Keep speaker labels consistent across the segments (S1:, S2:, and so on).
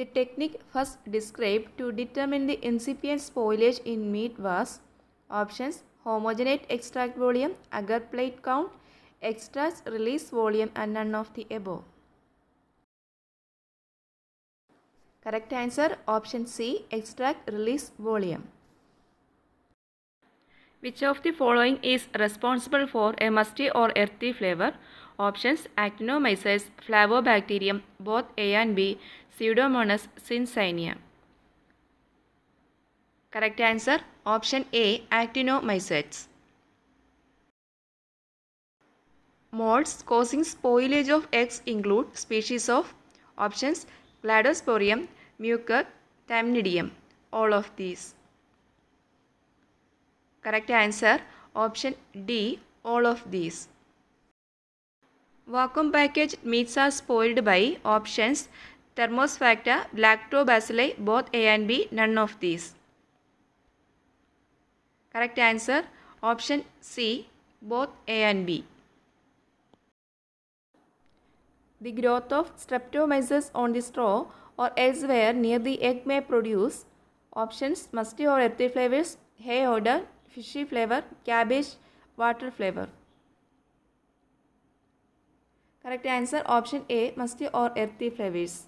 S1: The technique first described to determine the incipient spoilage in meat was options homogenate extract volume, agar plate count, extract release volume and none of the above. Correct answer option C extract release volume. Which of the following is responsible for a musty or earthy flavor? Options actinomyces, flavobacterium, both A and B, Pseudomonas syncynia. Correct answer option A actinomycetes. Modes causing spoilage of eggs include species of options Cladosporium, Mucor, Tamnidium. All of these. Correct answer option D all of these. Vacuum packaged meats are spoiled by options factor, Lactobacilli, both A and B, none of these. Correct answer option C, both A and B. The growth of streptomyces on the straw or elsewhere near the egg may produce options musty or earthy flavors, hay odor, fishy flavor, cabbage, water flavor. Correct answer option A musty or earthy flavors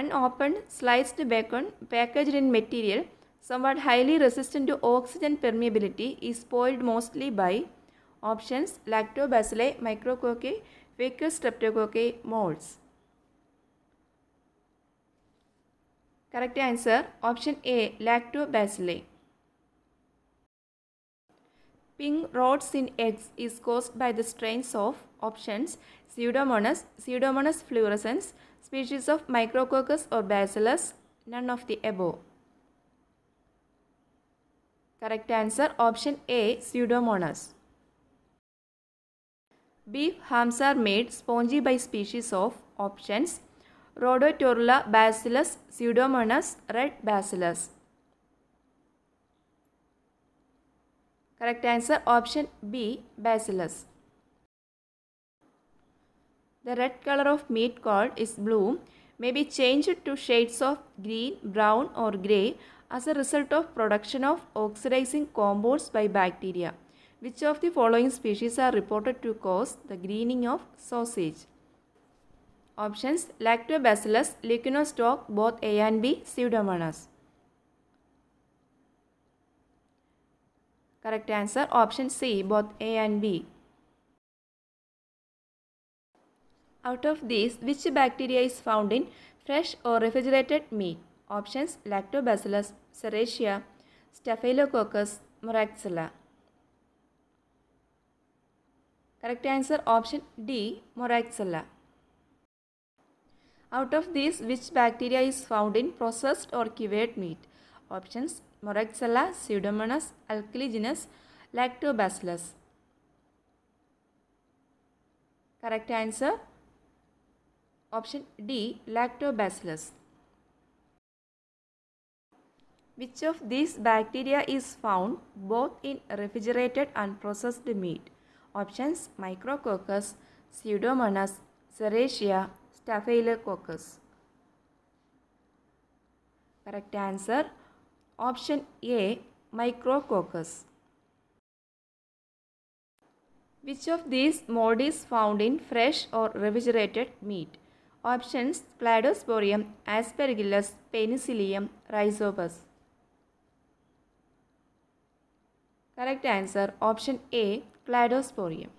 S1: unopened sliced bacon packaged in material somewhat highly resistant to oxygen permeability is spoiled mostly by options lactobacilli micrococci fecal streptococci molds correct answer option a lactobacilli Pink rods in eggs is caused by the strains of options pseudomonas pseudomonas fluorescens species of Micrococcus or Bacillus, none of the above. Correct answer option A Pseudomonas. Beef hams are made spongy by species of options Rhodotorula bacillus, Pseudomonas, red bacillus. Correct answer option B bacillus. The red color of meat called is blue may be changed to shades of green, brown or grey as a result of production of oxidizing compounds by bacteria. Which of the following species are reported to cause the greening of sausage? Options Lactobacillus, Leuconostoc, both A and B, Pseudomonas. Correct answer option C, both A and B. Out of these, which bacteria is found in fresh or refrigerated meat? Options Lactobacillus, Serratia, Staphylococcus, Moraxella. Correct answer option D, Moraxella. Out of these, which bacteria is found in processed or cured meat? Options Moraxella, Pseudomonas, Alkaligenus, Lactobacillus. Correct answer Option D. Lactobacillus. Which of these bacteria is found both in refrigerated and processed meat? Options Micrococcus, Pseudomonas, Serratia, Staphylococcus. Correct answer. Option A. Micrococcus. Which of these mold is found in fresh or refrigerated meat? Options Cladosporium, Aspergillus, Penicillium, Rhizopus. Correct answer option A Cladosporium.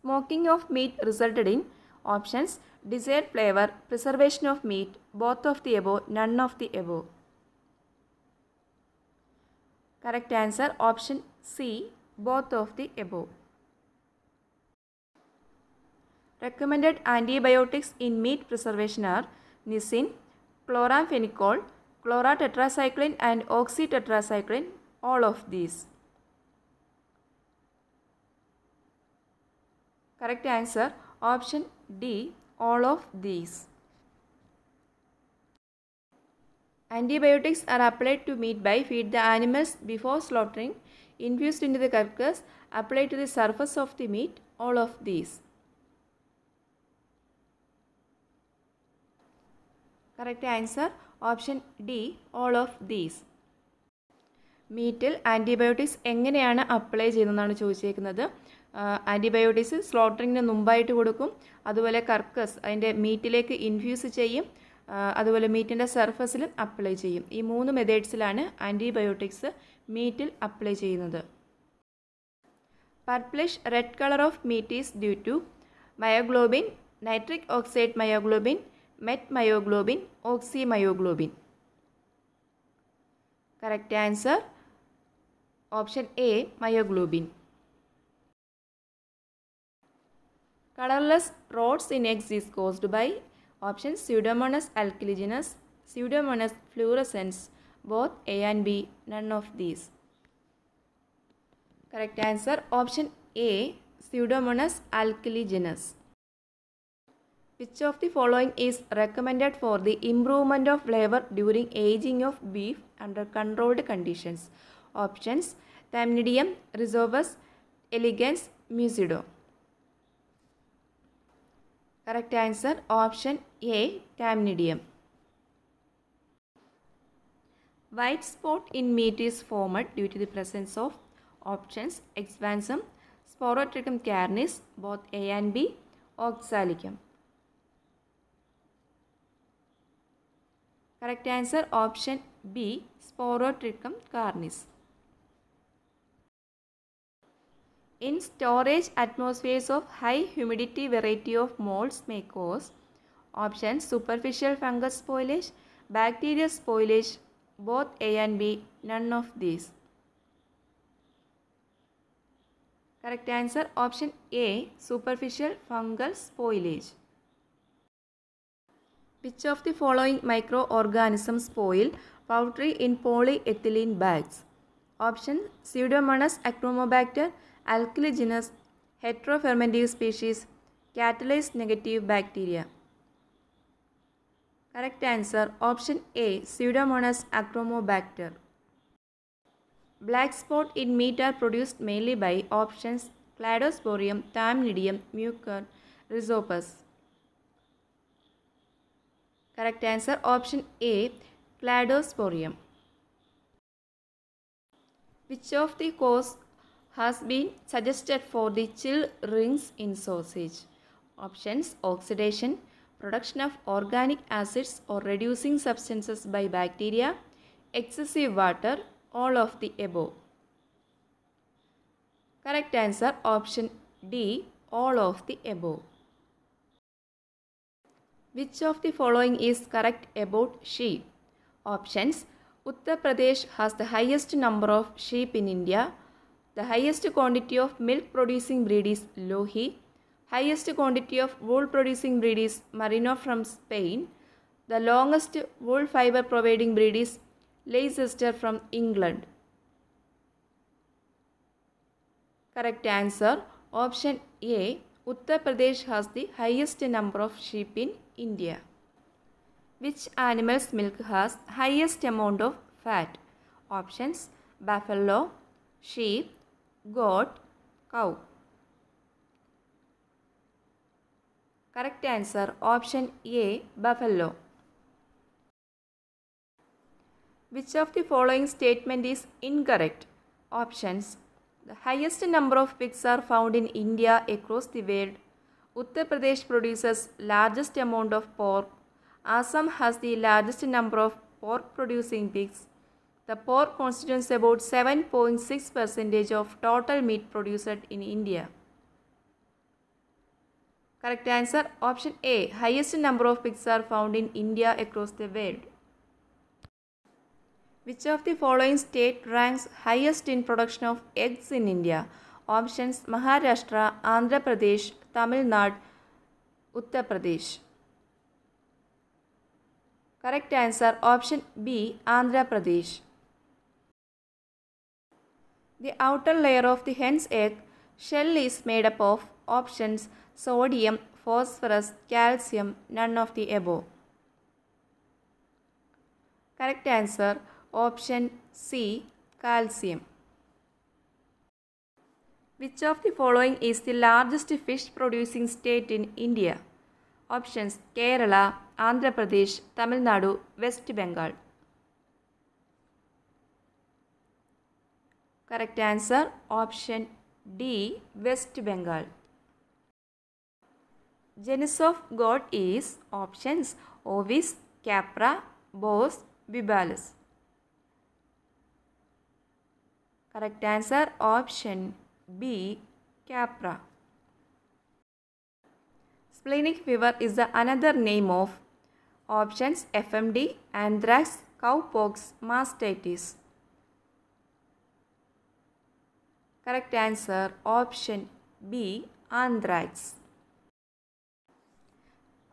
S1: Smoking of meat resulted in options desired flavor, preservation of meat, both of the above, none of the above. Correct answer option C both of the above. Recommended antibiotics in meat preservation are nisin, chloramphenicol, chlorotetracycline and oxytetracycline, all of these. Correct answer option D, all of these. Antibiotics are applied to meat by feed the animals before slaughtering, infused into the carcass, applied to the surface of the meat, all of these. Correct answer option D all of these മീറ്റിൽ antibiotics എങ്ങനെയാണ് apply ചെയ്യുന്നതെന്നാണ് ചോദിച്ചേക്കുന്നത് antibiotics സ്ലോട്ടറിങ്ങിന് മുമ്പായിട്ട് കൊടുക്കും അതുപോലെ Kerkez അതിൻ്റെ മീറ്റിലേക്ക് infuse ചെയ്യും അതുപോലെ മീറ്റിൻ്റെ സർഫസിലും അപ്ലൈ ചെയ്യും ഈ മൂന്ന് മെത്തേഡ്സിലാണ് ആൻറ്റിബയോട്ടിക്സ് മീറ്റിൽ അപ്ലൈ ചെയ്യുന്നത് purplish red colour of meat is due to myoglobin nitric oxide myoglobin metmyoglobin, oxymyoglobin. Correct answer option A myoglobin. Colorless rods in eggs is caused by option Pseudomonas alkaligenus, Pseudomonas fluorescens, both A and B, none of these. Correct answer option A Pseudomonas alkaligenus. Which of the following is recommended for the improvement of flavor during aging of beef under controlled conditions? Options Thamnidium, Rhizovus, Elegans, Musido. Correct answer option A Tamnidium. White spot in meat is formed due to the presence of options expansum, sporotrichum carnis, both A and B, oxalicum. Correct answer option B Sporotrichum carnis. In storage atmospheres of high humidity variety of molds may cause options superficial fungus spoilage, bacterial spoilage, both A and B, none of these. Correct answer option A superficial fungal spoilage. Which of the following microorganisms spoil poultry in polyethylene bags? Option Pseudomonas acromobacter, alkali genus, heterofermentive species, catalyzed negative bacteria. Correct answer option A Pseudomonas acromobacter. Black spot in meat are produced mainly by options Cladosporium, Tamnidium, Mucor, Rhizopus. Correct answer option A cladosporium. Which of the cause has been suggested for the chill rings in sausage? Options oxidation, production of organic acids or reducing substances by bacteria, excessive water, all of the above. Correct answer option D all of the above. Which of the following is correct about sheep? Options Uttar Pradesh has the highest number of sheep in India. The highest quantity of milk producing breed is Lohi. Highest quantity of wool producing breed is Marino from Spain. The longest wool fiber providing breed is Leicester from England. Correct answer option A Uttar Pradesh has the highest number of sheep in India. Which animal's milk has highest amount of fat? Options buffalo, sheep, goat, cow. Correct answer option A buffalo. Which of the following statement is incorrect? Options the highest number of pigs are found in India across the world. Uttar Pradesh produces largest amount of pork. Assam has the largest number of pork producing pigs. The pork constitutes about 7.6% of total meat produced in India. Correct answer option A. Highest number of pigs are found in India across the world. Which of the following state ranks highest in production of eggs in India? Options Maharashtra, Andhra Pradesh, Tamil Nadu, Uttar Pradesh. Correct answer option B, Andhra Pradesh. The outer layer of the hen's egg shell is made up of options sodium, phosphorus, calcium, none of the above. Correct answer Option C. Calcium. Which of the following is the largest fish producing state in India? Options Kerala, Andhra Pradesh, Tamil Nadu, West Bengal. Correct answer option D, West Bengal. Genus of goat is options Ovis, Capra, Bos, Bibalus. Correct answer option B Capra. Splenic fever is the another name of options FMD, anthrax, cowpox, mastitis. Correct answer option B anthrax.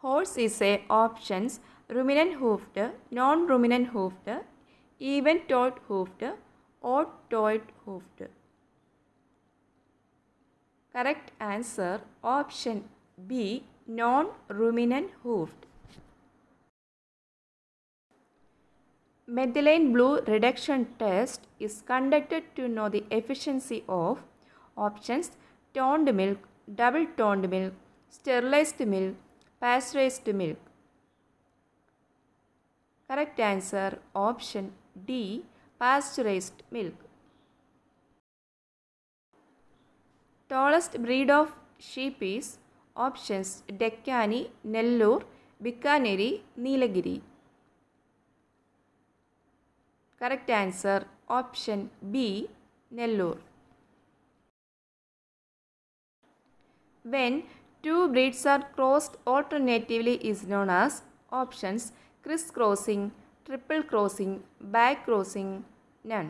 S1: Horse is a options ruminant hoofed, non-ruminant hoofed, even-toed hoofed, or toed hoofed? Correct answer option B non ruminant hoofed. Methylene blue reduction test is conducted to know the efficiency of options toned milk, double toned milk, sterilized milk, pasteurized milk. Correct answer option D pasteurized milk. Tallest breed of sheep is options Deccani, Nellore, Bikaneri, Nilagiri. Correct answer option B Nellore. When two breeds are crossed alternatively is known as options crisscrossing, triple crossing back crossing none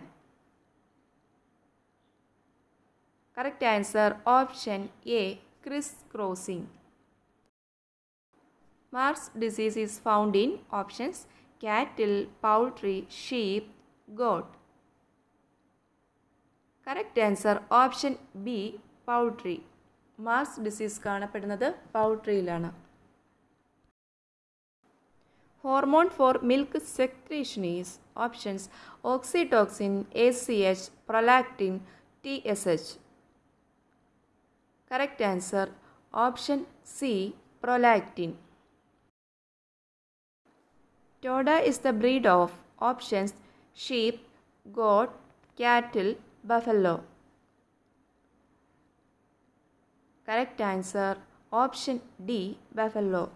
S1: correct answer option A crisscrossing Marek's disease is found in options cattle poultry sheep goat correct answer option B poultry Marek's disease കാണപ്പെടുന്നത് പൗൾട്രിയിലാണ് Hormone for milk secretion is options oxytocin, ACH, prolactin, TSH. Correct answer option C prolactin. Toda is the breed of options sheep, goat, cattle, buffalo. Correct answer option D buffalo.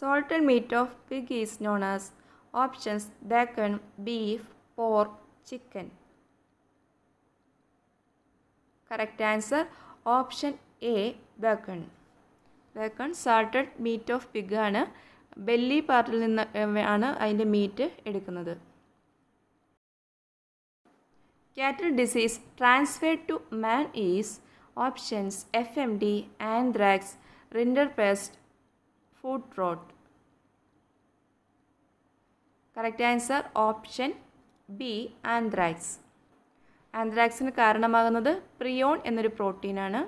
S1: Salt and meat of pig is known as options bacon beef pork, chicken correct answer option A bacon bacon salted meat of pig ആണ് belly പാർട്ടിൽ നിന്ന് ആണ് അതിൻ്റെ meat എടുക്കുന്നത് cattle disease transferred to man is options F M D anthrax rinderpest food rot. Correct answer option B anthrax ആന്ത്രാക്സിന് കാരണമാകുന്നത് prion എന്നൊരു പ്രോട്ടീനാണ്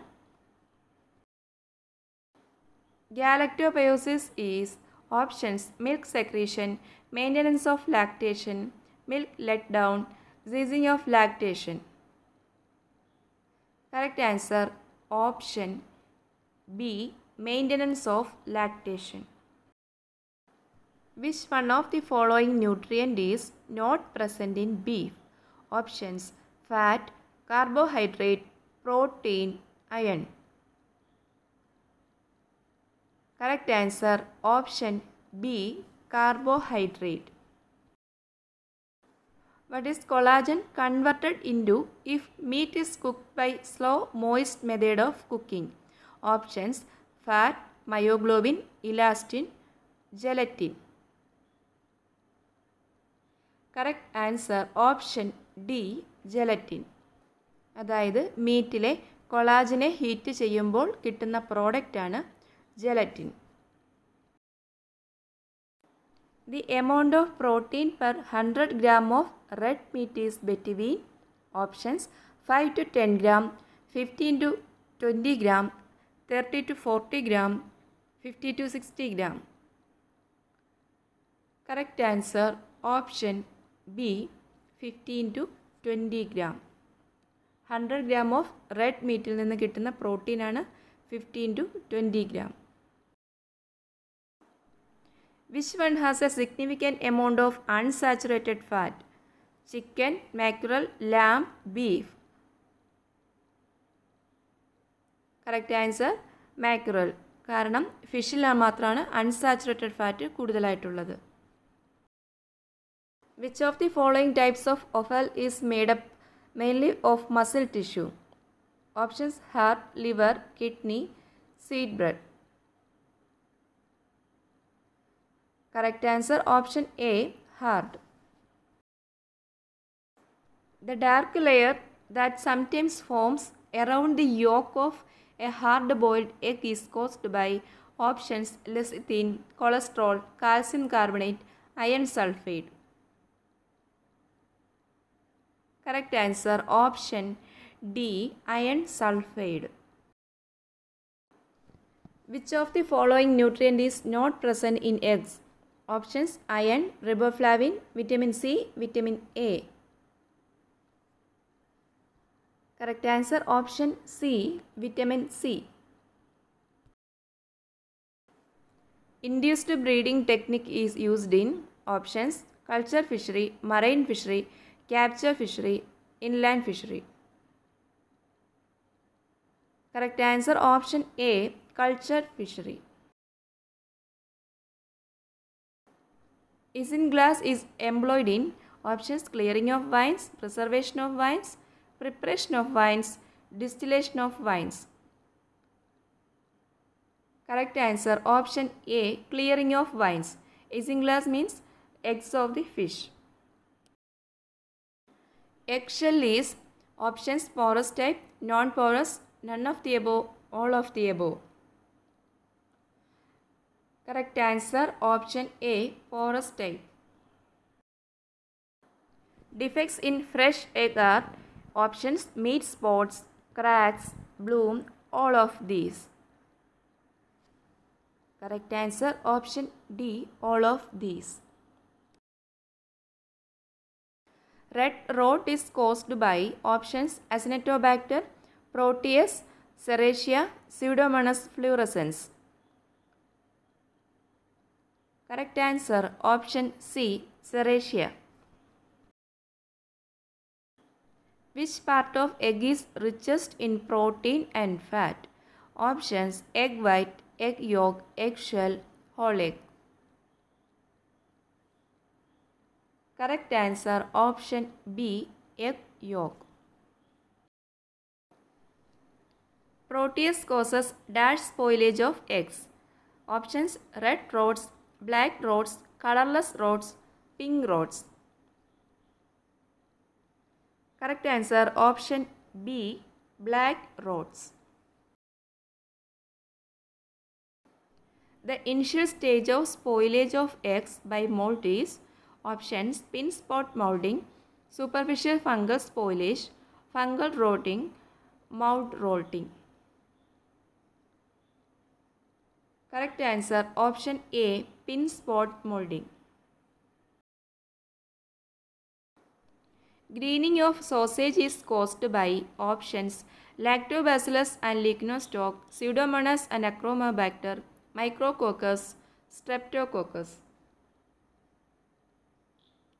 S1: galactopoiesis is options milk secretion maintenance of lactation milk let down ceasing of lactation correct answer option B Maintenance of lactation. Which one of the following nutrient is not present in beef? Options fat, carbohydrate, protein, iron. Correct answer option B carbohydrate. What is collagen converted into if meat is cooked by slow moist method of cooking? Options fat myoglobin elastin gelatin correct answer option D gelatin അതായത് മീറ്റിലെ കൊളാജിനെ heat ചെയ്യുമ്പോൾ കിട്ടുന്ന പ്രോഡക്റ്റാണ് gelatin the amount of protein per hundred gram of red meat is between options five to ten gram fifteen to twenty gram thirty to forty gram fifty to sixty gram correct answer option B fifteen to twenty gram hundred gram of red മീറ്റിൽ നിന്ന് കിട്ടുന്ന പ്രോട്ടീനാണ് fifteen to twenty gram which one has a significant amount of unsaturated fat chicken mackerel lamb beef correct answer mackerel കാരണം ഫിഷിൽ മാത്രമാണ് unsaturated fat കൂടുതലായിട്ടുള്ളത് which of the following types of offal is made up mainly of muscle tissue options heart liver kidney sweetbread correct answer option A heart the dark layer that sometimes forms around the yolk of A hard boiled egg is caused by options lecithin, cholesterol, calcium carbonate, iron sulfate. Correct answer option D iron sulfate. Which of the following nutrient is not present in eggs? Options iron, riboflavin, vitamin C, vitamin A. Correct answer option C, vitamin C. Induced breeding technique is used in options culture fishery, marine fishery, capture fishery, inland fishery. Correct answer option A, culture fishery. Isinglass is employed in options clearing of vines, preservation of vines, preparation of wines, distillation of wines. Correct answer option A clearing of wines. Isinglass means eggs of the fish. Eggshell is options porous type, non porous, none of the above, all of the above. Correct answer option A porous type. Defects in fresh egg are options meat spots, cracks, bloom, all of these. Correct answer option D all of these. Red rot is caused by options Acinetobacter, Proteus, Serratia, Pseudomonas fluorescens. Correct answer option C Serratia. Which part of egg is richest in protein and fat? Options egg white, egg yolk, eggshell, whole egg. Correct answer option B egg yolk. Protease causes dash spoilage of eggs. Options red rods, black rods, colorless rods, pink rods. Correct answer option B black roads. The initial stage of spoilage of eggs by mold is options pin spot molding, superficial fungal spoilage, fungal rotting, mold rotting. Correct answer option A pin spot molding. Greening of sausage is caused by options Lactobacillus and Lichenostoc, Pseudomonas and Acromobacter, Micrococcus, Streptococcus.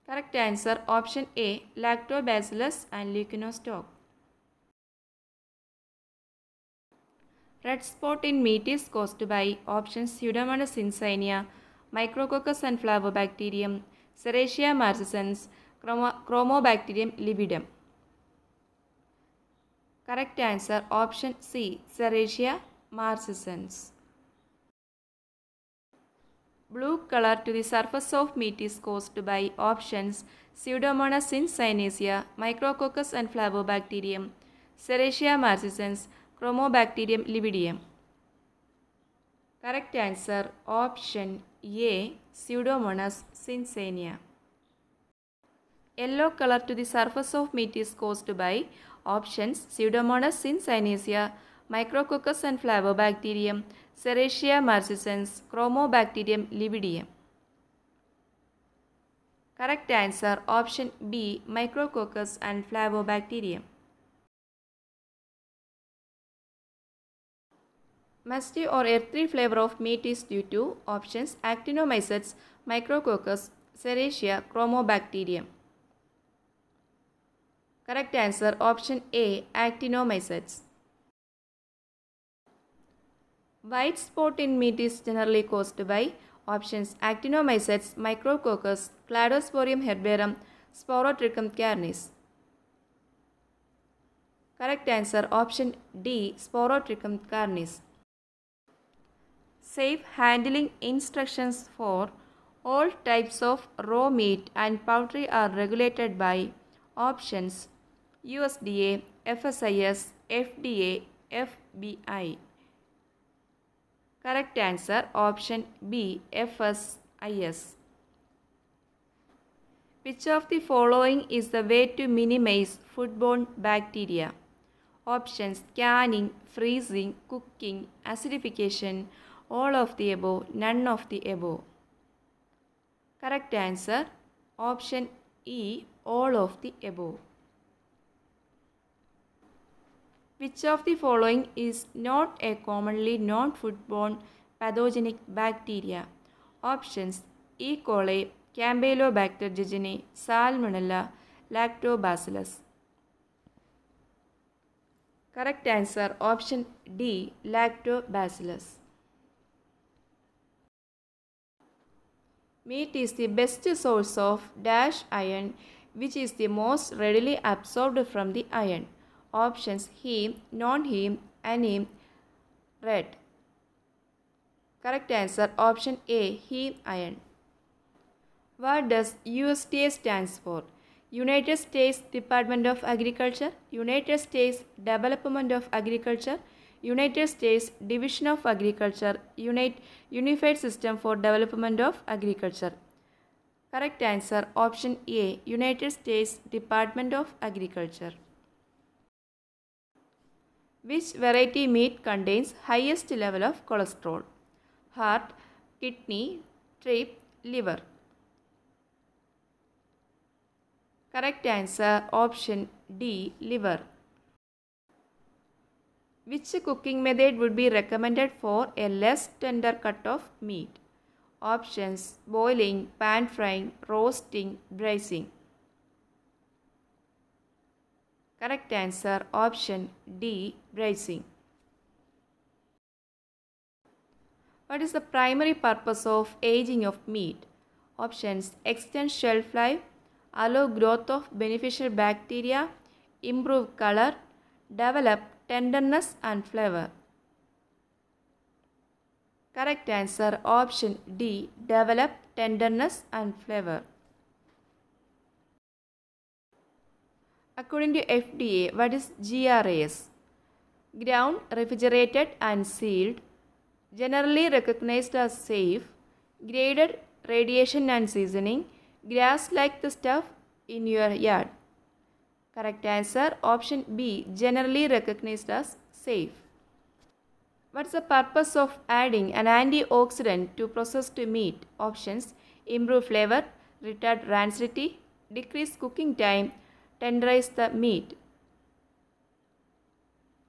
S1: Correct answer option A Lactobacillus and Lichenostoc. Red spot in meat is caused by options Pseudomonas insania, Micrococcus and Flavobacterium, Serratia marcescens, Chromobacterium lividum. Correct answer option C. Serratia marcescens. Blue color to the surface of meat is caused by options Pseudomonas insinacia, Micrococcus and Flavobacterium, Serratia marcescens, Chromobacterium lividum. Correct answer option A. Pseudomonas sinsania. Yellow color to the surface of meat is caused by options Pseudomonas syncynesia, Micrococcus and Flavobacterium, Serratia marcescens, Chromobacterium libidium. Correct answer option B Micrococcus and Flavobacterium. Musty or earthy flavor of meat is due to options Actinomycetes, Micrococcus, Serratia, Chromobacterium. Correct answer option A actinomycetes. White spot in meat is generally caused by options actinomycetes, micrococcus, cladosporium herbarum, sporotrichum carnis. Correct answer option D sporotrichum carnis. Safe handling instructions for all types of raw meat and poultry are regulated by options USDA, FSIS, FDA, FBI. Correct answer option B, FSIS. Which of the following is the way to minimize foodborne bacteria? Options canning, freezing, cooking, acidification, all of the above, none of the above. Correct answer option E, all of the above. Which of the following is not a commonly non-foodborne pathogenic bacteria? Options E. coli, Campylobacter jejuni, Salmonella, Lactobacillus. Correct answer option D. Lactobacillus. Meat is the best source of dash iron which is the most readily absorbed from the iron options him, non him, anim, red. Correct answer option A He iron. What does USDA stands for? United States Department of Agriculture, United States Development of Agriculture, United States Division of Agriculture, Unite, Unified System for Development of Agriculture. Correct answer option A United States Department of Agriculture. Which variety meat contains highest level of cholesterol? Heart, kidney, trip, liver. Correct answer option D, liver. Which cooking method would be recommended for a less tender cut of meat? Options Boiling, pan frying, roasting, braising. Correct answer option D. Bracing. What is the primary purpose of aging of meat? Options Extend shelf life, allow growth of beneficial bacteria, improve color, develop tenderness and flavor. Correct answer option D. Develop tenderness and flavor. According to FDA, what is GRAS? Ground refrigerated and sealed, generally recognized as safe, graded radiation and seasoning, grass like the stuff in your yard. Correct answer option B generally recognized as safe. What's the purpose of adding an antioxidant to processed meat? Options improve flavor, retard rancidity, decrease cooking time, tenderize the meat?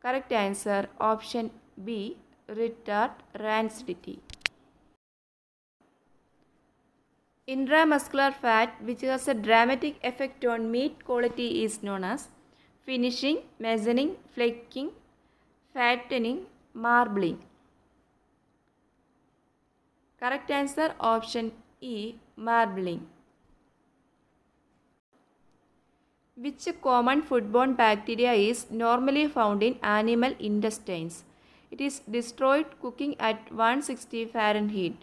S1: Correct answer option B retard rancidity. Intramuscular fat which has a dramatic effect on meat quality is known as finishing, measuring, flaking, fattening, marbling. Correct answer option E marbling. which common foodborne bacteria is normally found in animal intestines. It is destroyed cooking at 160 Fahrenheit.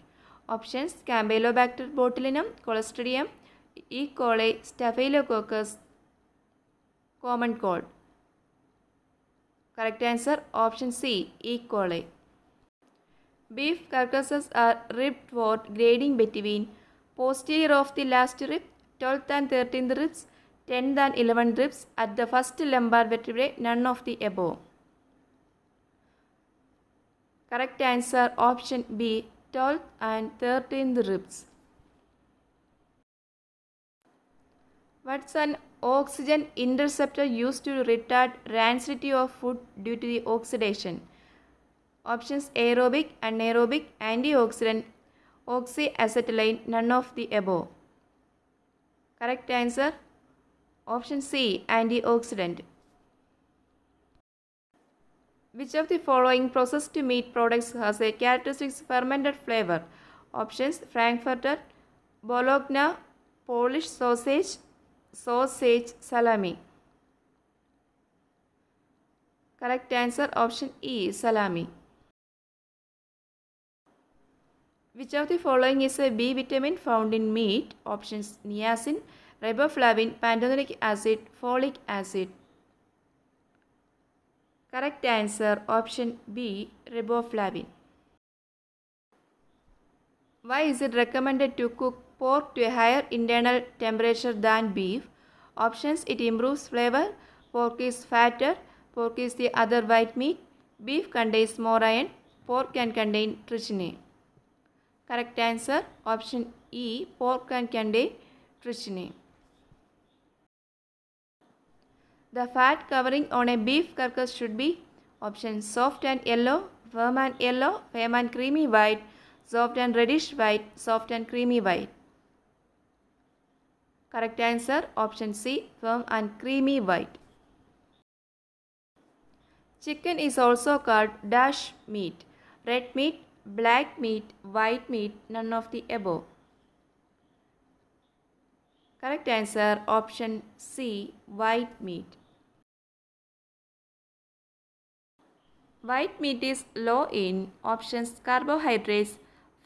S1: Options Campylobacter botulinum, Clostridium, E. coli, Staphylococcus, common cold. Correct answer option C, E. coli. Beef carcasses are ripped for grading between posterior of the last rib, 12th and 13th ribs, 10 than 11 ribs at the first lumbar vertebrae, none of the above. Correct answer option B 12th and 13th ribs. What's an oxygen interceptor used to retard rancidity of food due to the oxidation? Options aerobic, anaerobic, antioxidant, oxyacetylene, none of the above. Correct answer Option C. Antioxidant Which of the following processed meat products has a characteristic fermented flavor? Options Frankfurter, Bologna, Polish sausage, sausage salami. Correct answer option E salami. Which of the following is a B vitamin found in meat? Options niacin, riboflavin, pantothenic acid, folic acid. Correct answer option B riboflavin. Why is it recommended to cook pork to a higher internal temperature than beef? Options it improves flavor, pork is fatter, pork is the other white meat, beef contains more iron, pork can contain trichine. Correct answer option E pork can contain trypsin. The fat covering on a beef carcass should be option soft and yellow, firm and yellow, firm and creamy white, soft and reddish white, soft and creamy white. Correct answer option C firm and creamy white. Chicken is also called dash meat, red meat, black meat, white meat, none of the above. Correct answer option C white meat. White meat is low in options carbohydrates,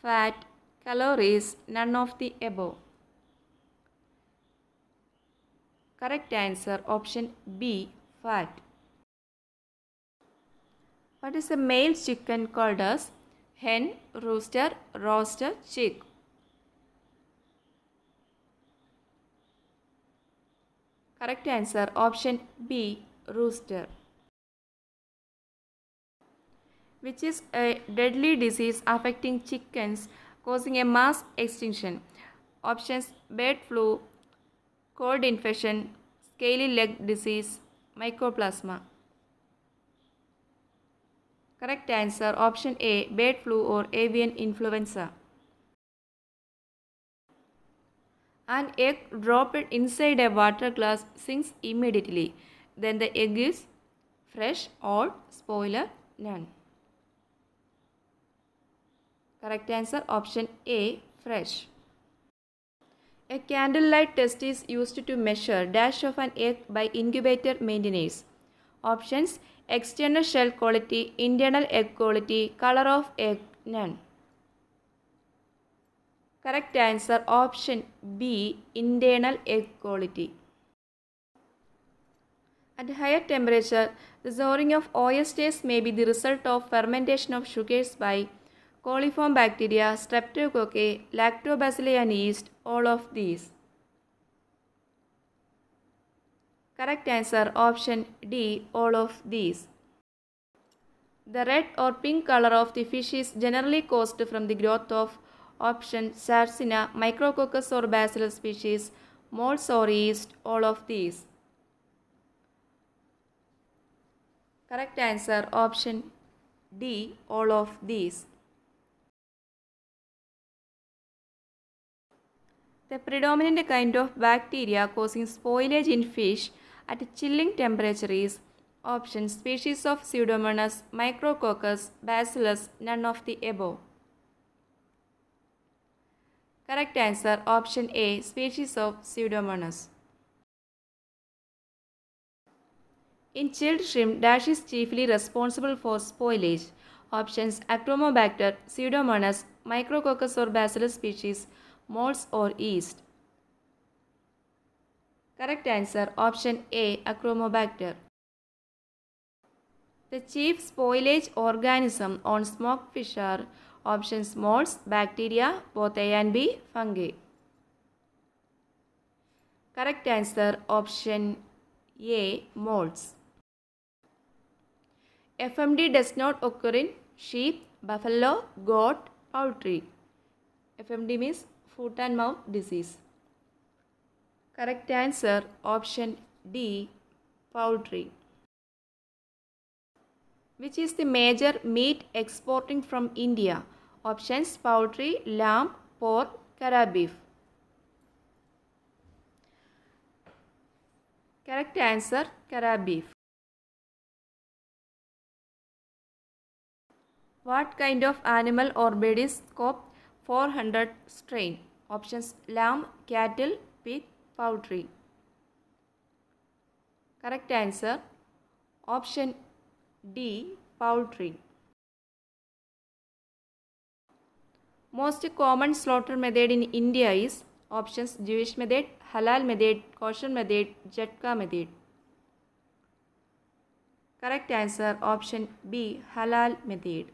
S1: fat, calories, none of the above. Correct answer option B fat. What is a male chicken called as? Hen, rooster, roaster, chick. Correct answer option B rooster which is a deadly disease affecting chickens causing a mass extinction. Options bird flu, cold infection, scaly leg disease, mycoplasma. Correct answer option A bird flu or avian influenza. An egg dropped inside a water glass sinks immediately. Then the egg is fresh or spoiler none. Correct answer option A fresh. A candlelight test is used to measure dash of an egg by incubator maintenance. Options external shell quality, internal egg quality, color of egg, none. Correct answer option B internal egg quality. At higher temperature, the souring of oil states may be the result of fermentation of sugars by Coliform bacteria, streptococci lactobacilli, and yeast. All of these. Correct answer option D. All of these. The red or pink color of the fish is generally caused from the growth of option Sarsina, Micrococcus or Bacillus species, molds or yeast, all of these. Correct answer option D, all of these. the predominant kind of bacteria causing spoilage in fish at chilling temperature is option species of pseudomonas micrococcus bacillus none of the above correct answer option a species of pseudomonas in chilled shrimp dash is chiefly responsible for spoilage options acromobacter pseudomonas micrococcus or bacillus species Molds or yeast? Correct answer option A Acromobacter. The chief spoilage organism on fish are options molds, bacteria, both A and B, fungi. Correct answer option A molds. FMD does not occur in sheep, buffalo, goat, poultry. FMD means foot and mouth disease. Correct answer option D poultry. Which is the major meat exporting from India? Options poultry, lamb, pork, cara beef. Correct answer cara beef. What kind of animal or bird is COP 400 strain? Options lamb, cattle, pig, poultry. Correct answer option D poultry. Most common slaughter method in India is options Jewish method, halal method, kosher method, Jatka method. Correct answer option B halal method.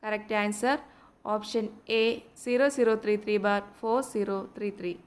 S1: Correct answer option A 0033 bar 4033.